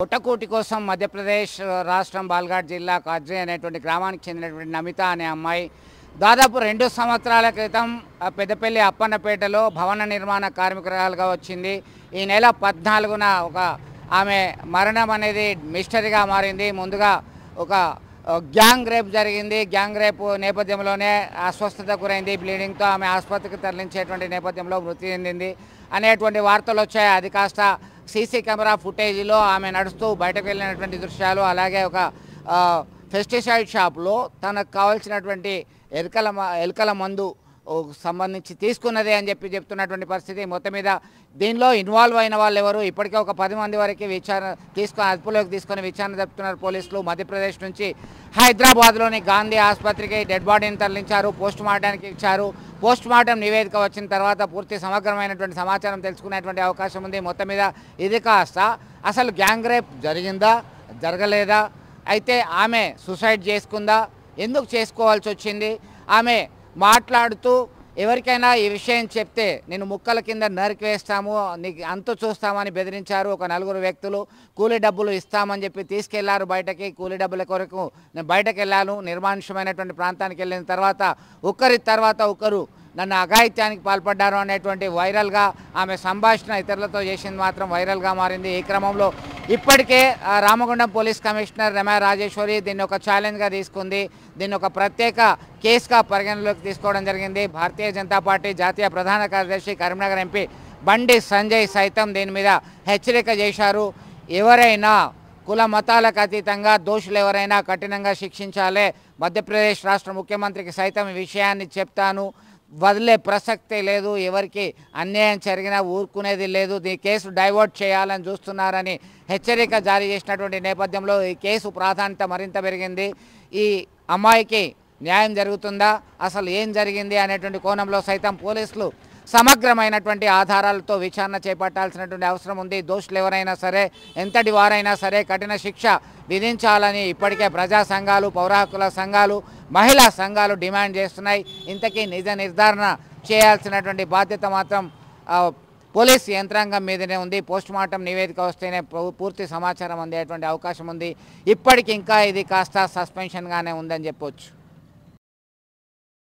పుట్టకూటి కోసం మధ్యప్రదేశ్ రాష్ట్రం బాల్ఘాట్ జిల్లా కాజ్రీ అనేటువంటి గ్రామానికి చెందినటువంటి నమిత అనే అమ్మాయి దాదాపు రెండు సంవత్సరాల క్రితం పెద్దపల్లి అప్పన్నపేటలో భవన నిర్మాణ కార్మికురాలుగా వచ్చింది ఈ నెల పద్నాలుగున ఒక ఆమె మరణం అనేది మిస్టరీగా మారింది ముందుగా ఒక గ్యాంగ్ రేప్ జరిగింది గ్యాంగ్ రేప్ నేపథ్యంలోనే అస్వస్థత గురైంది బ్లీడింగ్తో ఆమె ఆసుపత్రికి తరలించేటువంటి నేపథ్యంలో మృతి చెందింది అనేటువంటి వార్తలు వచ్చాయి అది కాస్త సీసీ కెమెరా ఫుటేజీలో ఆమె నడుస్తూ బయటకు వెళ్ళినటువంటి దృశ్యాలు అలాగే ఒక పెస్టిసైడ్ షాప్లో తనకు కావాల్సినటువంటి ఎలుకల ఎలుకల మందు సంబంధించి తీసుకున్నదే అని చెప్పి చెప్తున్నటువంటి పరిస్థితి మొత్తం మీద దీనిలో ఇన్వాల్వ్ అయిన వాళ్ళు ఎవరు ఇప్పటికే ఒక పది మంది వరకు విచారణ తీసుకొని అదుపులోకి తీసుకొని విచారణ జరుపుతున్నారు పోలీసులు మధ్యప్రదేశ్ నుంచి హైదరాబాద్లోని గాంధీ ఆసుపత్రికి డెడ్ బాడీని తరలించారు పోస్ట్ మార్టానికి ఇచ్చారు పోస్ట్ మార్టం నివేదిక వచ్చిన తర్వాత పూర్తి సమగ్రమైనటువంటి సమాచారం తెలుసుకునేటువంటి అవకాశం ఉంది మొత్తం మీద ఇది కాస్త అసలు గ్యాంగ్ రేప్ జరిగిందా జరగలేదా అయితే ఆమె సూసైడ్ చేసుకుందా ఎందుకు చేసుకోవాల్సి వచ్చింది ఆమె మాట్లాడుతూ ఎవరికైనా ఈ విషయం చెప్తే నేను ముక్కల కింద నరికి వేస్తాము నీకు అంత చూస్తామని బెదిరించారు ఒక నలుగురు వ్యక్తులు కూలీ డబ్బులు ఇస్తామని చెప్పి తీసుకెళ్లారు బయటకి కూలీ డబ్బుల కొరకు నేను బయటకు వెళ్ళాను నిర్మానుషమైనటువంటి ప్రాంతానికి వెళ్ళిన తర్వాత ఒకరి తర్వాత ఒకరు నన్ను అఘాయిత్యానికి పాల్పడ్డారు అనేటువంటి వైరల్గా ఆమె సంభాషణ ఇతరులతో చేసింది మాత్రం వైరల్గా మారింది ఈ క్రమంలో ఇప్పటికే రామగుండం పోలీస్ కమిషనర్ రమా రాజేశ్వరి దీన్ని ఒక ఛాలెంజ్గా తీసుకుంది దీన్ని ఒక ప్రత్యేక కేసుగా పరిగణలోకి తీసుకోవడం జరిగింది భారతీయ జనతా పార్టీ జాతీయ ప్రధాన కార్యదర్శి కరీంనగర్ ఎంపీ బండి సంజయ్ సైతం దీని మీద హెచ్చరిక చేశారు ఎవరైనా కుల మతాలకు అతీతంగా దోషులు ఎవరైనా కఠినంగా శిక్షించాలే మధ్యప్రదేశ్ రాష్ట్ర ముఖ్యమంత్రికి సైతం ఈ విషయాన్ని చెప్తాను వదిలే ప్రసక్తే లేదు ఎవరికి అన్యాయం జరిగినా ఊరుకునేది లేదు ఈ కేసు డైవర్ట్ చేయాలని చూస్తున్నారని హెచ్చరిక జారీ చేసినటువంటి నేపథ్యంలో ఈ కేసు ప్రాధాన్యత మరింత పెరిగింది ఈ అమ్మాయికి న్యాయం జరుగుతుందా అసలు ఏం జరిగింది అనేటువంటి కోణంలో సైతం పోలీసులు సమగ్రమైనటువంటి ఆధారాలతో విచారణ చేపట్టాల్సినటువంటి అవసరం ఉంది దోషులు ఎవరైనా సరే ఎంతటి వారైనా సరే కఠిన శిక్ష విధించాలని ఇప్పటికే ప్రజా సంఘాలు పౌరహక్కుల సంఘాలు మహిళా సంఘాలు డిమాండ్ చేస్తున్నాయి ఇంతకీ నిజ నిర్ధారణ చేయాల్సినటువంటి బాధ్యత మాత్రం పోలీస్ యంత్రాంగం మీదనే ఉంది పోస్ట్ మార్టం నివేదిక వస్తేనే పూర్తి సమాచారం అందేటువంటి అవకాశం ఉంది ఇప్పటికి ఇంకా ఇది కాస్త సస్పెన్షన్గానే ఉందని చెప్పొచ్చు